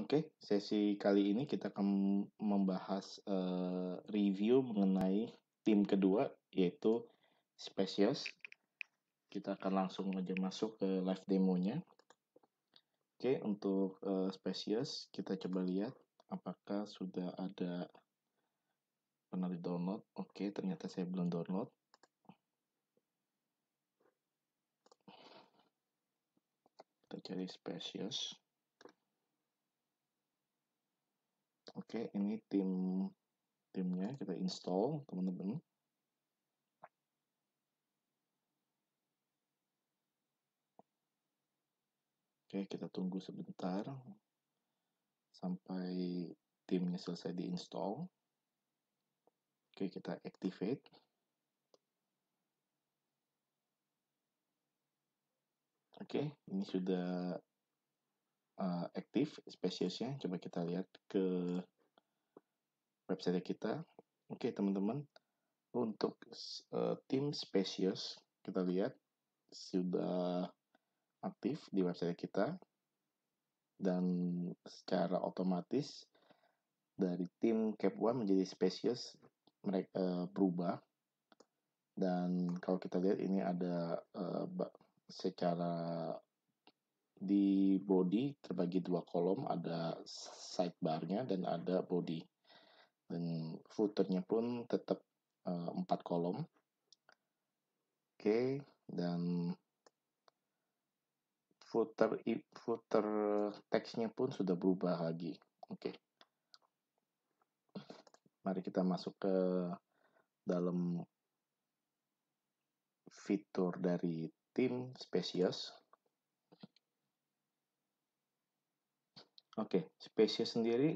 Oke, okay, sesi kali ini kita akan membahas uh, review mengenai tim kedua yaitu Spesies. Kita akan langsung aja masuk ke live demonya. Oke, okay, untuk uh, kita coba lihat apakah sudah ada pernah download. Oke, okay, ternyata saya belum download. Kita cari Oke. Oke, ini tim timnya kita install, teman-teman. Oke, kita tunggu sebentar sampai timnya selesai diinstall. Oke, kita activate. Oke, ini sudah uh, aktif spesiesnya coba kita lihat ke website kita oke okay, teman-teman untuk uh, tim spesies kita lihat sudah aktif di website kita dan secara otomatis dari tim Cap One menjadi spesies mereka eh, berubah dan kalau kita lihat ini ada uh, secara di body terbagi dua kolom, ada sidebarnya dan ada body. Dan footernya pun tetap eh, empat kolom. Oke, okay, dan footer footer teksnya pun sudah berubah lagi. Oke. Okay. Mari kita masuk ke dalam fitur dari tim spesies Oke, spesies sendiri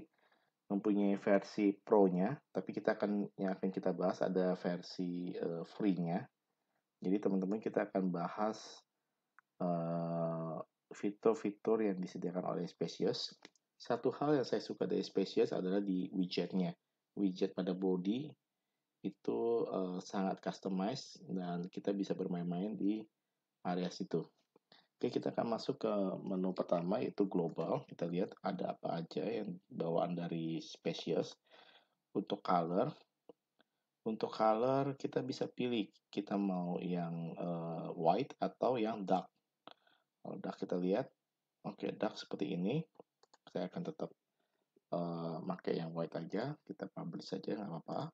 mempunyai versi pro-nya, tapi kita akan yang akan kita bahas ada versi uh, free-nya. Jadi teman-teman kita akan bahas fitur eh, fitur-fitur yang disediakan oleh Spesies. Satu hal yang saya suka dari Spesies adalah di widget-nya. Widget pada body itu uh, sangat customized dan kita bisa bermain-main di area situ. Oke, kita akan masuk ke menu pertama yaitu global. Kita lihat ada apa aja yang bawaan dari species. Untuk color, untuk color kita bisa pilih kita mau yang uh, white atau yang dark. Kalau dark kita lihat, oke okay, dark seperti ini. Saya akan tetap uh, eh, pakai yang white aja. Kita publish saja nggak apa-apa.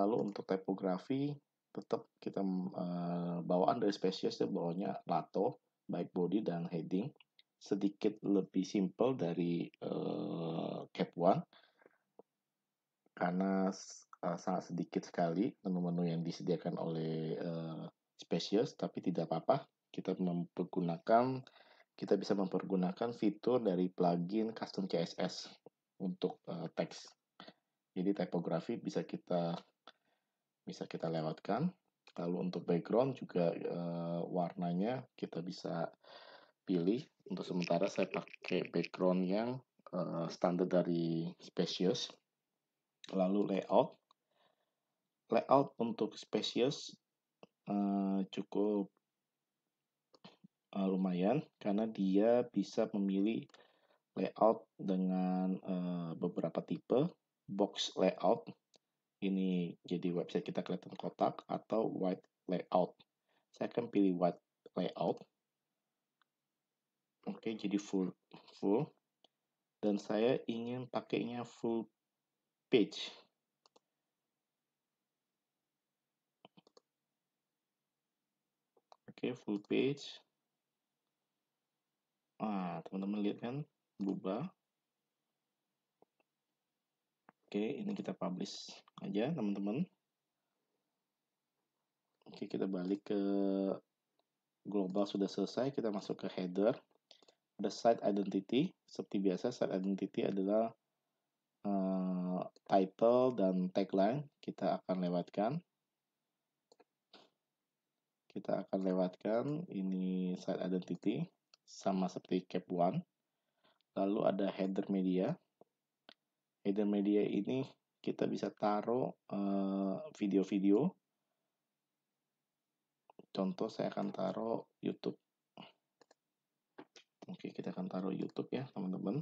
Lalu untuk tipografi tetap kita uh, bawaan dari spesies itu bawahnya lato baik body dan heading sedikit lebih simpel dari uh, Cap One karena uh, sangat sedikit sekali menu-menu yang disediakan oleh uh, eh, Spacious tapi tidak apa-apa kita mempergunakan kita bisa mempergunakan fitur dari plugin custom CSS untuk uh, teks. Jadi tipografi bisa kita bisa kita lewatkan Lalu untuk background juga uh, warnanya kita bisa pilih. Untuk sementara saya pakai background yang uh, standar dari Spacious. Lalu layout. Layout untuk Spacious uh, eh, cukup uh, lumayan karena dia bisa memilih layout dengan uh, beberapa tipe box layout ini jadi website kita kelihatan kotak atau white layout. Saya akan pilih white layout. Oke, jadi full full dan saya ingin pakainya full page. Oke, full page. Ah, teman-teman lihat kan berubah. Oke, ini kita publish aja teman-teman. Oke, kita balik ke global sudah selesai, kita masuk ke header. Ada site identity, seperti biasa site identity adalah uh, title dan tagline kita akan lewatkan. Kita akan lewatkan ini site identity sama seperti cap one. Lalu ada header media. Header media ini kita bisa taruh eh, video-video. Uh, Contoh saya akan taruh YouTube. Oke, kita akan taruh YouTube ya, teman-teman.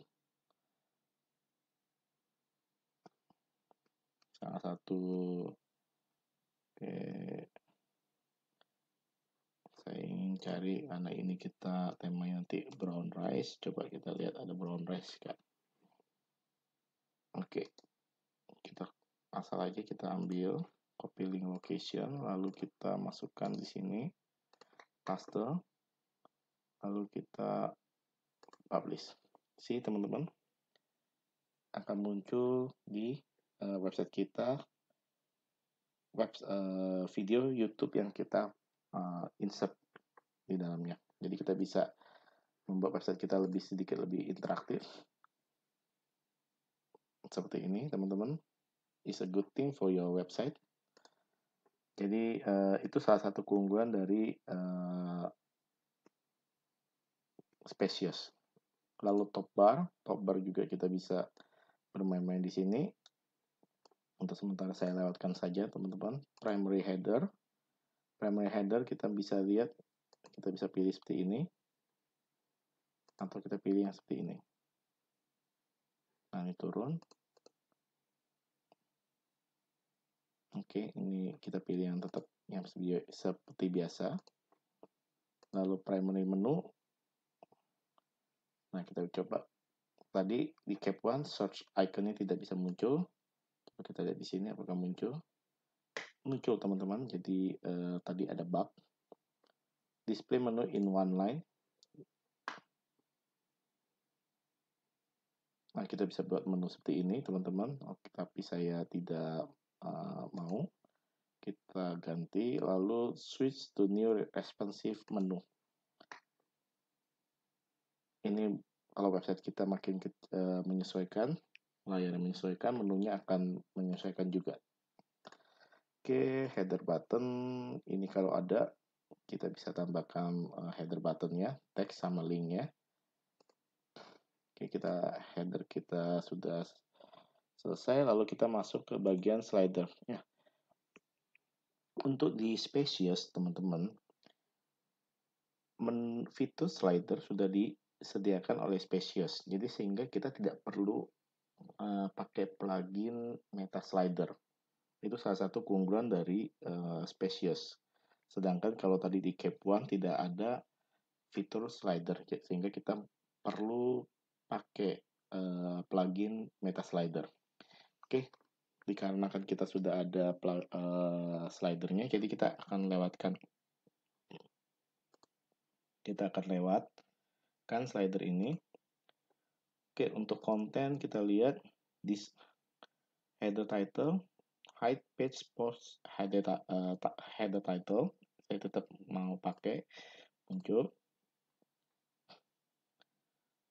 Salah satu oke saya ingin cari karena ini kita temanya nanti brown rice. Coba kita lihat ada brown rice kan. Oke, kita asal aja kita ambil copy link location lalu kita masukkan di sini paste lalu kita publish si teman-teman akan muncul di uh, website kita web uh, video YouTube yang kita uh, insert di dalamnya jadi kita bisa membuat website kita lebih sedikit lebih interaktif seperti ini teman-teman is a good thing for your website. Jadi uh, itu salah satu keunggulan dari uh, eh, Spacious. Lalu top bar, top bar juga kita bisa bermain-main di sini. Untuk sementara saya lewatkan saja teman-teman. Primary header, primary header kita bisa lihat, kita bisa pilih seperti ini, atau kita pilih yang seperti ini. Nah ini turun, Oke, ini kita pilih yang tetap yang seperti biasa. Lalu primary menu. Nah, kita coba. Tadi di cap one search iconnya tidak bisa muncul. Coba kita lihat di sini apakah muncul. Muncul teman-teman. Jadi eh, tadi ada bug. Display menu in one line. Nah, kita bisa buat menu seperti ini, teman-teman. Oke, oh, tapi saya tidak Eh, mau kita ganti lalu switch to new responsive menu ini kalau website kita makin ke, eh, menyesuaikan layar menyesuaikan menunya akan menyesuaikan juga Oke, header button ini kalau ada kita bisa tambahkan uh, header buttonnya, teks sama linknya. Oke, kita header kita sudah Selesai, lalu kita masuk ke bagian slider. Ya. Untuk di Spacious, teman-teman, fitur slider sudah disediakan oleh Spacious. Jadi sehingga kita tidak perlu uh, pakai plugin Meta Slider. Itu salah satu keunggulan dari uh, eh, Spacious. Sedangkan kalau tadi di Cap 1 tidak ada fitur slider, sehingga kita perlu pakai uh, plugin Meta Slider. Oke, dikarenakan kita sudah ada uh, slidernya, jadi kita akan lewatkan. Kita akan lewatkan slider ini. Oke, untuk konten kita lihat this header title, hide page post header, uh, header title. Saya tetap mau pakai muncul.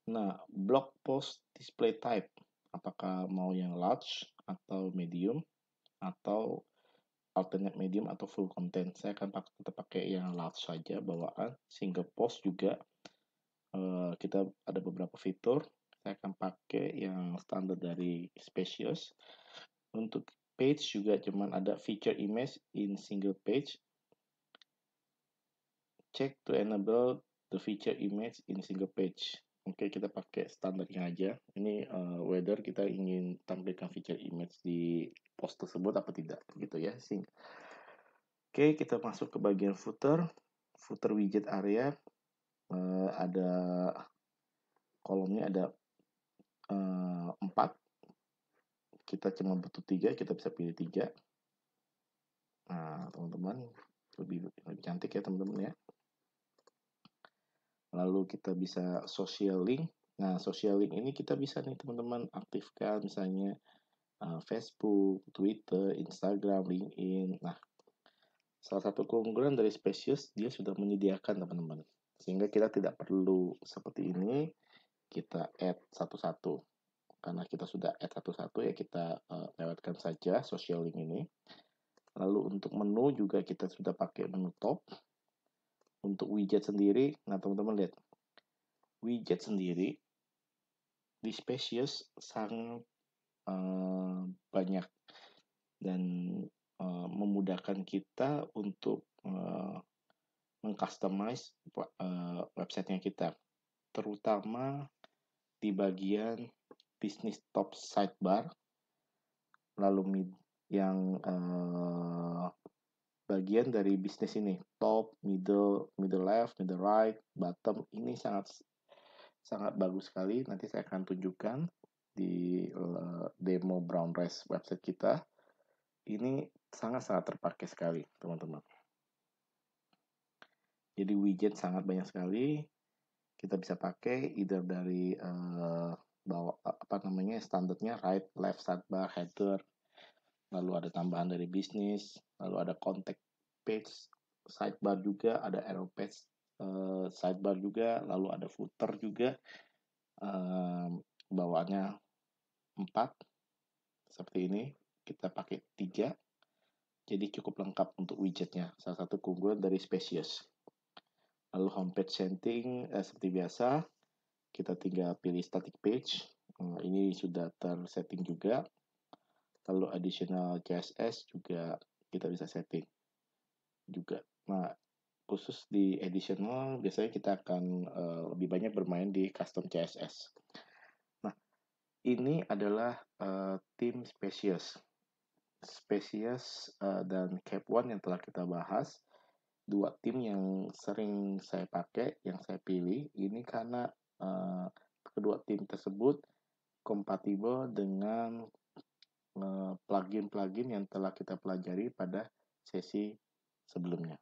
Nah, blog post display type apakah mau yang large atau medium atau alternate medium atau full content. Saya akan pakai, tetap pakai yang large saja bawaan, single post juga. Uh, kita ada beberapa fitur. Saya akan pakai yang standar dari Spacious. Untuk page juga cuman ada feature image in single page. Check to enable the feature image in single page. Oke, kita pakai standarnya aja. Ini uh, eh, weather kita ingin tampilkan feature image di post tersebut apa tidak, gitu ya. Sing. Oke, kita masuk ke bagian footer. Footer widget area. Uh, ada kolomnya ada uh, eh, 4. Kita cuma butuh 3, kita bisa pilih 3. Nah, teman-teman, lebih, lebih cantik ya teman-teman ya lalu kita bisa social link nah social link ini kita bisa nih teman-teman aktifkan misalnya uh, Facebook Twitter Instagram LinkedIn nah salah satu keunggulan dari Spacious dia sudah menyediakan teman-teman sehingga kita tidak perlu seperti ini kita add satu-satu karena kita sudah add satu-satu ya kita uh, lewatkan saja social link ini lalu untuk menu juga kita sudah pakai menu top untuk widget sendiri nah teman-teman lihat widget sendiri di spesies sangat uh, banyak dan uh, memudahkan kita untuk uh, mengcustomize uh, websitenya kita terutama di bagian bisnis top sidebar lalu mid yang uh, bagian dari bisnis ini. Top, middle, middle left, middle right, bottom ini sangat sangat bagus sekali. Nanti saya akan tunjukkan di eh, demo brown rice website kita. Ini sangat-sangat terpakai sekali, teman-teman. Jadi widget sangat banyak sekali. Kita bisa pakai either dari uh, eh, bawah apa namanya standarnya right, left sidebar, header, lalu ada tambahan dari bisnis, lalu ada contact page, sidebar juga, ada arrow page, uh, sidebar juga, lalu ada footer juga, uh, bawaannya 4, seperti ini, kita pakai 3, jadi cukup lengkap untuk widgetnya, salah satu keunggulan dari Spacious. Lalu homepage setting, eh, seperti biasa, kita tinggal pilih static page, uh, ini sudah tersetting juga, kalau additional CSS juga kita bisa setting juga nah khusus di additional biasanya kita akan uh, lebih banyak bermain di custom CSS nah ini adalah uh, eh, tim spesies. Spesies uh, eh, dan cap one yang telah kita bahas dua tim yang sering saya pakai yang saya pilih ini karena uh, kedua tim tersebut kompatibel dengan Eh, plugin-plugin yang telah kita pelajari pada sesi sebelumnya.